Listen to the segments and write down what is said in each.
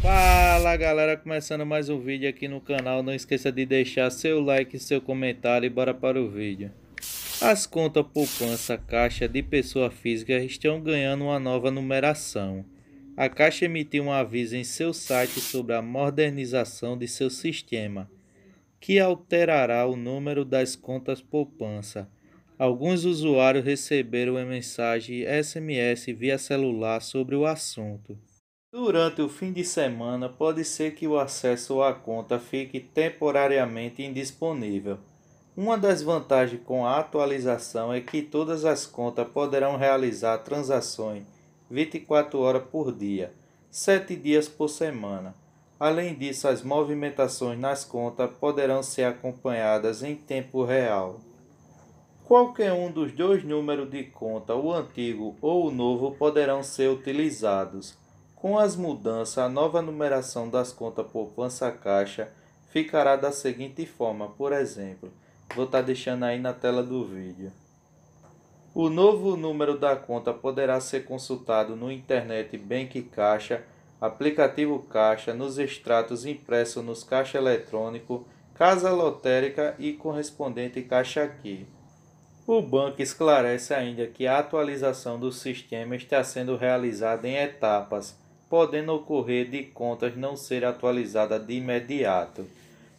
Fala galera, começando mais um vídeo aqui no canal, não esqueça de deixar seu like, seu comentário e bora para o vídeo. As contas poupança caixa de pessoa física estão ganhando uma nova numeração. A Caixa emitiu um aviso em seu site sobre a modernização de seu sistema, que alterará o número das contas poupança Alguns usuários receberam uma mensagem SMS via celular sobre o assunto. Durante o fim de semana, pode ser que o acesso à conta fique temporariamente indisponível. Uma das vantagens com a atualização é que todas as contas poderão realizar transações 24 horas por dia, 7 dias por semana. Além disso, as movimentações nas contas poderão ser acompanhadas em tempo real. Qualquer um dos dois números de conta, o antigo ou o novo, poderão ser utilizados. Com as mudanças, a nova numeração das contas poupança caixa ficará da seguinte forma, por exemplo, vou estar tá deixando aí na tela do vídeo. O novo número da conta poderá ser consultado no Internet Bank Caixa, aplicativo Caixa, nos extratos impressos nos caixa eletrônico, casa lotérica e correspondente Caixa Aqui. O banco esclarece ainda que a atualização do sistema está sendo realizada em etapas, podendo ocorrer de contas não ser atualizada de imediato.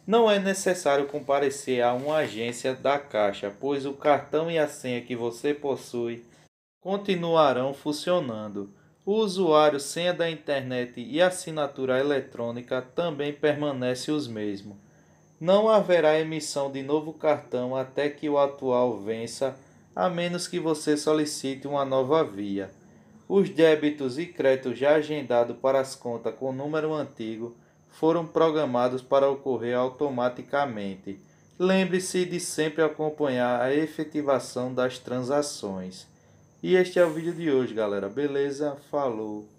Não é necessário comparecer a uma agência da Caixa, pois o cartão e a senha que você possui continuarão funcionando. O usuário, senha da internet e assinatura eletrônica também permanecem os mesmos. Não haverá emissão de novo cartão até que o atual vença, a menos que você solicite uma nova via. Os débitos e créditos já agendados para as contas com número antigo foram programados para ocorrer automaticamente. Lembre-se de sempre acompanhar a efetivação das transações. E este é o vídeo de hoje, galera. Beleza? Falou!